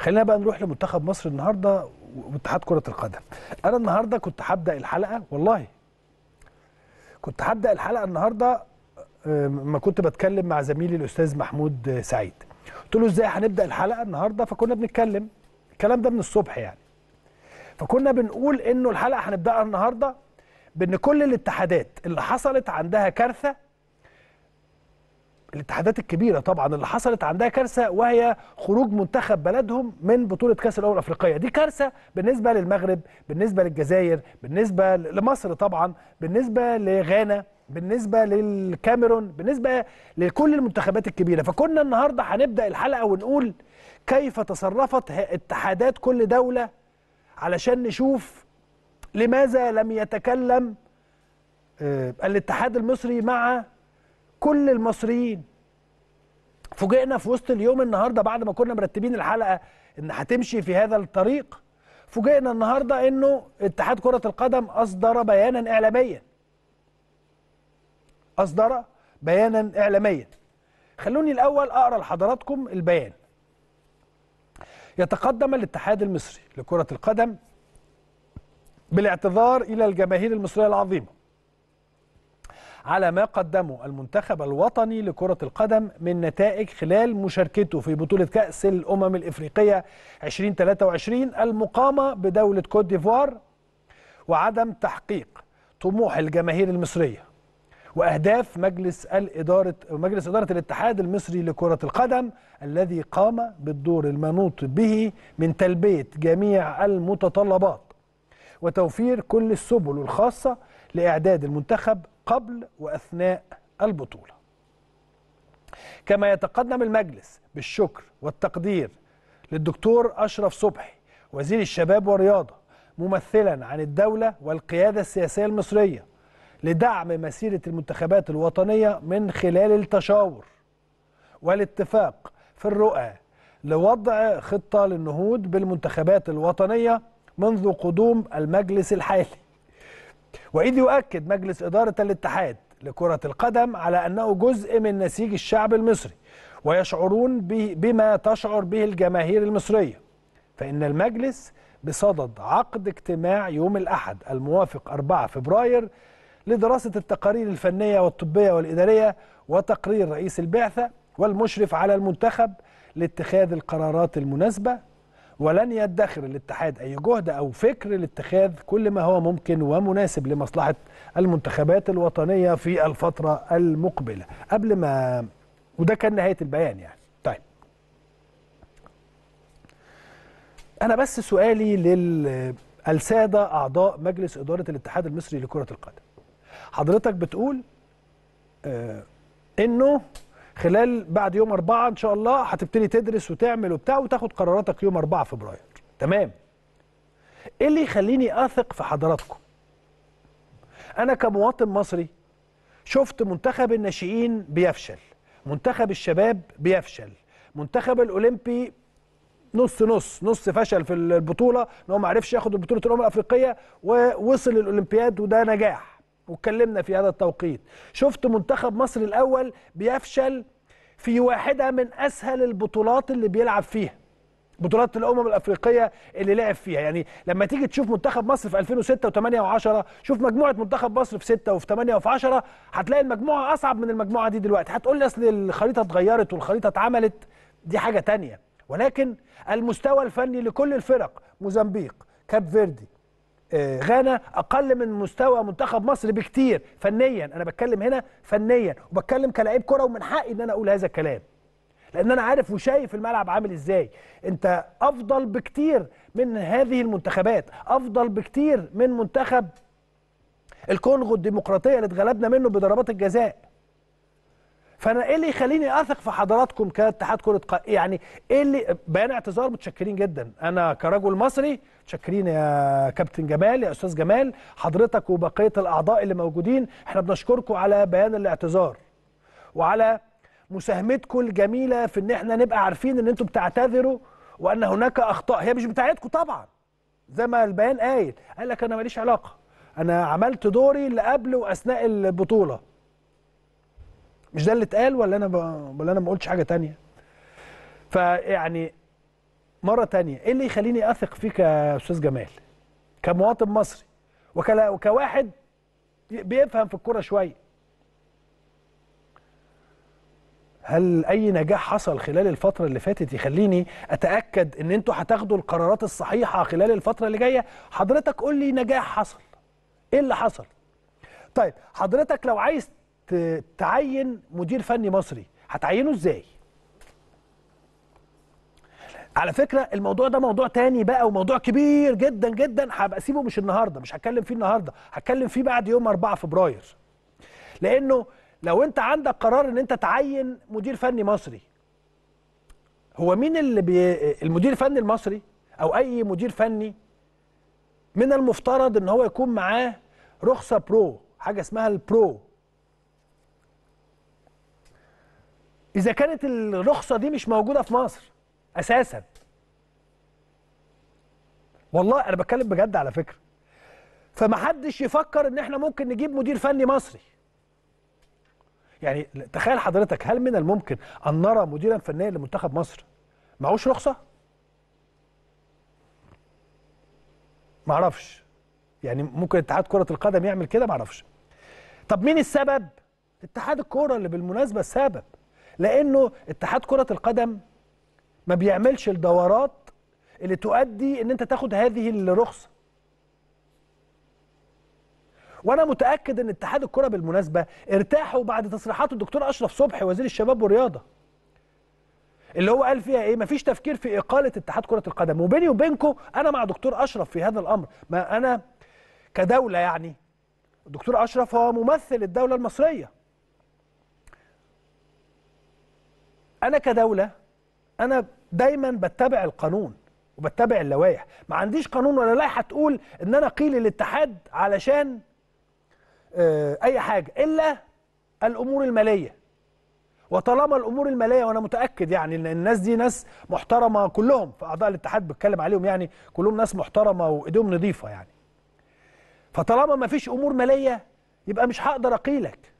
خلينا بقى نروح لمنتخب مصر النهارده واتحاد كره القدم انا النهارده كنت هبدا الحلقه والله كنت هبدا الحلقه النهارده آه، ما كنت بتكلم مع زميلي الاستاذ محمود سعيد قلت له ازاي هنبدا الحلقه النهارده فكنا بنتكلم الكلام ده من الصبح يعني فكنا بنقول انه الحلقه هنبداها النهارده بان كل الاتحادات اللي حصلت عندها كارثه الاتحادات الكبيره طبعا اللي حصلت عندها كارثه وهي خروج منتخب بلدهم من بطوله كاس الامم الافريقيه دي كارثه بالنسبه للمغرب بالنسبه للجزائر بالنسبه لمصر طبعا بالنسبه لغانا بالنسبه للكاميرون بالنسبه لكل المنتخبات الكبيره فكنا النهارده هنبدا الحلقه ونقول كيف تصرفت اتحادات كل دوله علشان نشوف لماذا لم يتكلم آه، الاتحاد المصري مع كل المصريين فوجئنا في وسط اليوم النهارده بعد ما كنا مرتبين الحلقه ان هتمشي في هذا الطريق فوجئنا النهارده انه اتحاد كره القدم اصدر بيانا اعلاميا اصدر بيانا اعلاميا خلوني الاول اقرا لحضراتكم البيان يتقدم الاتحاد المصري لكره القدم بالاعتذار الى الجماهير المصريه العظيمه على ما قدمه المنتخب الوطني لكرة القدم من نتائج خلال مشاركته في بطولة كأس الأمم الإفريقية 2023 المقامة بدولة كوت ديفوار وعدم تحقيق طموح الجماهير المصرية واهداف مجلس الاداره مجلس اداره الاتحاد المصري لكره القدم الذي قام بالدور المنوط به من تلبيه جميع المتطلبات وتوفير كل السبل الخاصه لاعداد المنتخب قبل وأثناء البطولة كما يتقدم المجلس بالشكر والتقدير للدكتور أشرف صبحي وزير الشباب والرياضة ممثلا عن الدولة والقيادة السياسية المصرية لدعم مسيرة المنتخبات الوطنية من خلال التشاور والاتفاق في الرؤى لوضع خطة للنهوض بالمنتخبات الوطنية منذ قدوم المجلس الحالي وإذ يؤكد مجلس إدارة الاتحاد لكرة القدم على أنه جزء من نسيج الشعب المصري ويشعرون بما تشعر به الجماهير المصرية فإن المجلس بصدد عقد اجتماع يوم الأحد الموافق 4 فبراير لدراسة التقارير الفنية والطبية والإدارية وتقرير رئيس البعثة والمشرف على المنتخب لاتخاذ القرارات المناسبة ولن يدخر الاتحاد أي جهد أو فكر لاتخاذ كل ما هو ممكن ومناسب لمصلحة المنتخبات الوطنية في الفترة المقبلة قبل ما وده كان نهاية البيان يعني طيب أنا بس سؤالي للسادة أعضاء مجلس إدارة الاتحاد المصري لكرة القدم حضرتك بتقول آه إنه خلال بعد يوم 4 ان شاء الله هتبتدي تدرس وتعمل وبتاع وتاخد قراراتك يوم 4 فبراير تمام ايه اللي يخليني اثق في حضراتكم انا كمواطن مصري شفت منتخب الناشئين بيفشل منتخب الشباب بيفشل منتخب الاولمبي نص نص نص فشل في البطوله ان هو ما عرفش ياخد بطوله الامم الافريقيه ووصل للاولمبياد وده نجاح واتكلمنا في هذا التوقيت شفت منتخب مصر الأول بيفشل في واحدة من أسهل البطولات اللي بيلعب فيها بطولات الامم الافريقيه اللي لعب فيها يعني لما تيجي تشوف منتخب مصر في 2006 و8 و10 شوف مجموعه منتخب مصر في 6 وفي 8 وفي 10 هتلاقي المجموعه اصعب من المجموعه دي دلوقتي هتقول لي اصل الخريطه اتغيرت والخريطه اتعملت دي حاجه تانية ولكن المستوى الفني لكل الفرق موزمبيق كاب فيردي آه، غانا اقل من مستوى منتخب مصر بكتير فنيا انا بتكلم هنا فنيا وبتكلم كلاعب كره ومن حقي ان انا اقول هذا الكلام لان انا عارف وشايف الملعب عامل ازاي انت افضل بكتير من هذه المنتخبات افضل بكتير من منتخب الكونغو الديمقراطيه اللي اتغلبنا منه بضربات الجزاء فانا ايه اللي يخليني اثق في حضراتكم كاتحاد كره ق... يعني ايه اللي بيان اعتذار متشكرين جدا انا كرجل مصري متشكرين يا كابتن جمال يا استاذ جمال حضرتك وبقيه الاعضاء اللي موجودين احنا بنشكركم على بيان الاعتذار وعلى مساهمتكم الجميله في ان احنا نبقى عارفين ان انتم بتعتذروا وان هناك اخطاء هي مش بتاعتكم طبعا زي ما البيان قايل قال لك انا ماليش علاقه انا عملت دوري اللي قبل واثناء البطوله مش ده اللي اتقال ولا انا ب... ولا انا ما قلتش حاجه تانية فيعني مره تانية ايه اللي يخليني اثق فيك يا استاذ جمال كمواطن مصري وكلا... وكواحد بيفهم في الكوره شويه هل اي نجاح حصل خلال الفتره اللي فاتت يخليني اتاكد ان انتوا هتاخدوا القرارات الصحيحه خلال الفتره اللي جايه حضرتك قول لي نجاح حصل ايه اللي حصل طيب حضرتك لو عايز تعين مدير فني مصري هتعينه ازاي على فكره الموضوع ده موضوع تاني بقى وموضوع كبير جدا جدا هبقى سيبه مش النهارده مش هتكلم فيه النهارده هتكلم فيه بعد يوم 4 فبراير لانه لو انت عندك قرار ان انت تعين مدير فني مصري هو مين اللي بي... المدير الفني المصري او اي مدير فني من المفترض ان هو يكون معاه رخصه برو حاجه اسمها البرو اذا كانت الرخصه دي مش موجوده في مصر اساسا والله انا بتكلم بجد على فكره فمحدش يفكر ان احنا ممكن نجيب مدير فني مصري يعني تخيل حضرتك هل من الممكن ان نرى مديرا فنيا لمنتخب مصر معهوش رخصه معرفش يعني ممكن اتحاد كره القدم يعمل كده معرفش طب مين السبب اتحاد الكوره اللي بالمناسبه السبب لانه اتحاد كره القدم ما بيعملش الدورات اللي تؤدي ان انت تاخد هذه الرخصه وانا متاكد ان اتحاد الكره بالمناسبه ارتاحوا بعد تصريحات الدكتور اشرف صبحي وزير الشباب والرياضه اللي هو قال فيها ايه مفيش تفكير في اقاله اتحاد كره القدم وبيني وبينكم انا مع دكتور اشرف في هذا الامر ما انا كدوله يعني دكتور اشرف هو ممثل الدوله المصريه انا كدوله انا دايما بتبع القانون وبتبع اللوائح ما عنديش قانون ولا لائحه تقول ان انا قيل الاتحاد علشان آه، اي حاجه الا الامور الماليه وطالما الامور الماليه وانا متاكد يعني ان الناس دي ناس محترمه كلهم في اعضاء الاتحاد بتكلم عليهم يعني كلهم ناس محترمه وايديهم نظيفه يعني فطالما ما فيش امور ماليه يبقى مش هقدر اقيلك